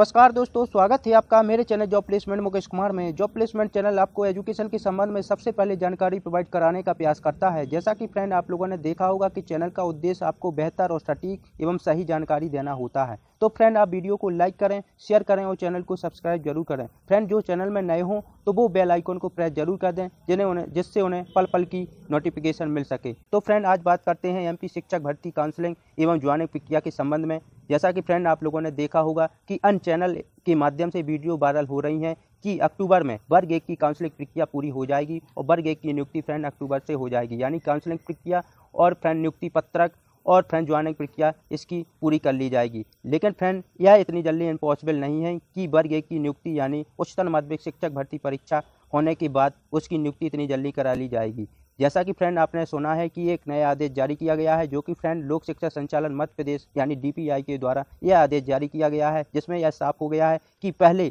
नमस्कार दोस्तों स्वागत है आपका मेरे channel job placement Mukesh Kumar में जॉब प्लेसमेंट चैनल आपको एजुकेशन के संबंध में सबसे पहले जानकारी प्रोवाइड कराने का प्रयास करता है जैसा कि फ्रेंड आप लोगों ने देखा होगा कि चैनल का उद्देश्य आपको बेहतर और सटीक एवं सही जानकारी देना होता है तो फ्रेंड आप वीडियो को लाइक करें शेयर करें और चैनल को सब्सक्राइब जरूर करें फ्रेंड जो चैनल में नए हों तो वो बेल आइकॉन को प्रेस जरूर कर दें जिन्हें उन्हें जिससे उन्हें पल पल की नोटिफिकेशन मिल सके तो फ्रेंड आज बात करते हैं एम शिक्षक भर्ती काउंसलिंग एवं ज्वाइनिंग प्रक्रिया के संबंध में जैसा कि फ्रेंड आप लोगों ने देखा होगा कि अन चैनल के माध्यम से वीडियो वायरल हो रही हैं कि अक्टूबर में वर्ग एक की काउंसलिंग प्रक्रिया पूरी हो जाएगी और वर्ग एक की नियुक्ति फ्रेंड अक्टूबर से हो जाएगी यानी काउंसलिंग प्रक्रिया और फ्रेंड नियुक्ति पत्रक और फ्रेंड ज्वाइनिंग प्रक्रिया इसकी पूरी कर ली जाएगी लेकिन फ्रेंड यह इतनी जल्दी इम्पॉसिबल नहीं है कि वर्ग एक की नियुक्ति यानी उच्चतर माध्यमिक शिक्षक भर्ती परीक्षा होने के बाद उसकी नियुक्ति इतनी जल्दी करा ली जाएगी जैसा कि फ्रेंड आपने सुना है कि एक नया आदेश जारी किया गया है जो कि फ्रेंड लोक शिक्षा संचालन मध्य प्रदेश यानी डीपीआई के द्वारा यह आदेश जारी किया गया है जिसमें यह साफ हो गया है कि पहले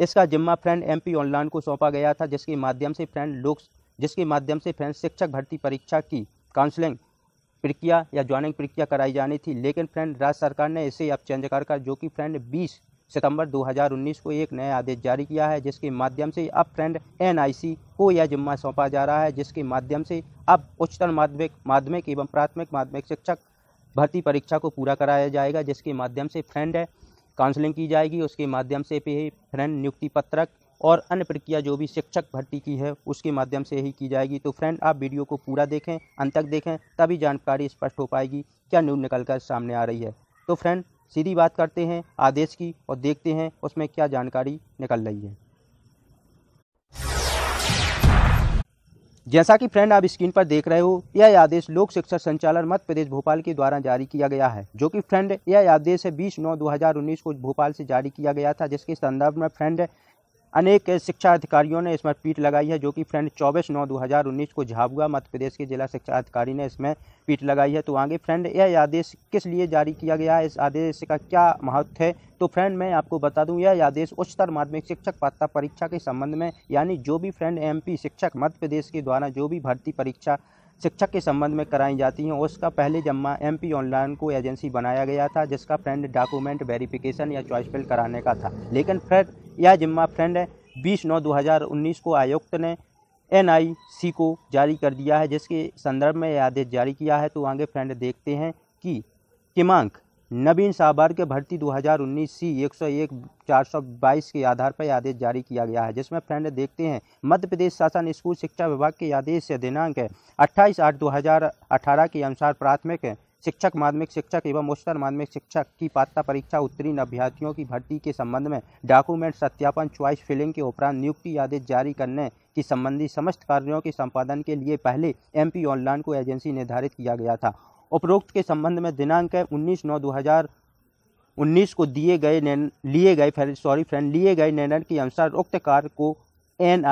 इसका जिम्मा फ्रेंड एमपी ऑनलाइन को सौंपा गया था जिसके माध्यम से फ्रेंड लोक जिसके माध्यम से फ्रेंड शिक्षक भर्ती परीक्षा की काउंसलिंग प्रक्रिया या ज्वाइनिंग प्रक्रिया कराई जानी थी लेकिन फ्रेंड राज्य सरकार ने इसे अब चेंज कर कर जो कि फ्रेंड बीस सितंबर 2019 को एक नया आदेश जारी किया है जिसके माध्यम से अब फ्रेंड एनआईसी को यह जिम्मा सौंपा जा रहा है जिसके माध्यम से अब उच्चतर माध्यमिक माध्यमिक एवं प्राथमिक माध्यमिक शिक्षक भर्ती परीक्षा को पूरा कराया जाएगा जिसके माध्यम से फ्रेंड काउंसलिंग की जाएगी उसके माध्यम से फ्रेंड नियुक्ति पत्रक और अन्य प्रक्रिया जो भी शिक्षक भर्ती की है उसके माध्यम से ही की जाएगी तो फ्रेंड आप वीडियो को पूरा देखें अंत तक देखें तभी जानकारी स्पष्ट हो पाएगी क्या न्यूज निकल कर सामने आ रही है तो फ्रेंड सीधी बात करते हैं आदेश की और देखते हैं उसमें क्या जानकारी निकल रही है जैसा कि फ्रेंड आप स्क्रीन पर देख रहे हो यह आदेश लोक शिक्षा संचालन मध्य प्रदेश भोपाल के द्वारा जारी किया गया है जो कि फ्रेंड यह आदेश है बीस नौ दो को भोपाल से जारी किया गया था जिसके संदर्भ में फ्रेंड अनेक शिक्षा अधिकारियों ने इसमें पीठ लगाई है जो कि फ्रेंड चौबीस नौ 2019 को झाबुआ मध्य प्रदेश के जिला शिक्षा अधिकारी ने इसमें पीठ लगाई है तो आगे फ्रेंड यह आदेश किस लिए जारी किया गया इस आदेश का क्या महत्व है तो फ्रेंड मैं आपको बता दूं यह आदेश उच्चतर माध्यमिक शिक्षक पात्रता परीक्षा के संबंध में यानी जो भी फ्रेंड एम शिक्षक मध्य प्रदेश के द्वारा जो भी भर्ती परीक्षा शिक्षक के संबंध में कराई जाती हैं उसका पहले जम्मा पी ऑनलाइन को एजेंसी बनाया गया था जिसका फ्रेंड डॉक्यूमेंट वेरिफिकेशन या चॉइस फिल कराने का था लेकिन फ्रेंड यह जिम्मा फ्रेंड बीस नौ दो हज़ार उन्नीस को आयुक्त ने एन को जारी कर दिया है जिसके संदर्भ में यह आदेश जारी किया है तो आगे फ्रेंड देखते हैं कि क्रमांक नवीन साहबार के भर्ती 2019 सी 101 422 के आधार पर आदेश जारी किया गया है जिसमें फ्रेंड देखते हैं मध्य प्रदेश शासन स्कूल शिक्षा विभाग के आदेश से दिनांक अट्ठाईस आठ 2018 के अनुसार प्राथमिक शिक्षक माध्यमिक शिक्षक एवं उच्चतर माध्यमिक शिक्षक की पात्रता परीक्षा उत्तीर्ण अभ्यर्थियों की भर्ती के संबंध में डॉक्यूमेंट सत्यापन च्वाइस फिलिंग के उपरांत नियुक्ति आदेश जारी करने की संबंधी समस्त कार्यों के संपादन के लिए पहले एमपी ऑनलाइन को एजेंसी निर्धारित किया गया था उपरोक्त के संबंध में दिनांक है उन्नीस नौ दो हजार उन्नीस को दिए गए लिए गए सॉरी फ्रेंड लिए गए निर्णय के अनुसार उक्त कार्य को एन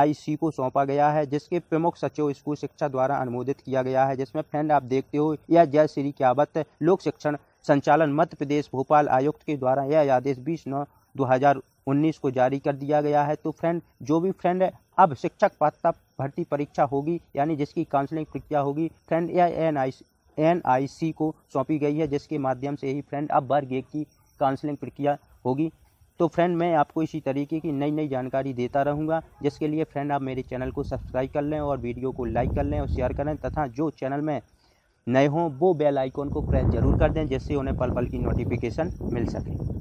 को सौंपा गया है जिसके प्रमुख सचिव स्कूल शिक्षा द्वारा अनुमोदित किया गया है जिसमें फ्रेंड आप देखते हो यह जय श्री क्यावत लोक शिक्षण संचालन मध्य प्रदेश भोपाल आयुक्त के द्वारा यह आदेश बीस नौ दो हजार उन्नीस को जारी कर दिया गया है तो फ्रेंड जो भी फ्रेंड अब शिक्षक पात्रता भर्ती परीक्षा होगी यानी जिसकी काउंसलिंग प्रक्रिया होगी फ्रेंड यह एन आई एनआईसी को सौंपी गई है जिसके माध्यम से ही फ्रेंड अब बार एक की काउंसलिंग प्रक्रिया होगी तो फ्रेंड मैं आपको इसी तरीके की नई नई जानकारी देता रहूँगा जिसके लिए फ्रेंड आप मेरे चैनल को सब्सक्राइब कर लें और वीडियो को लाइक कर लें और शेयर करें तथा जो चैनल में नए हों वो बेल आइकॉन को प्रेस जरूर कर दें जिससे उन्हें पल पल की नोटिफिकेशन मिल सके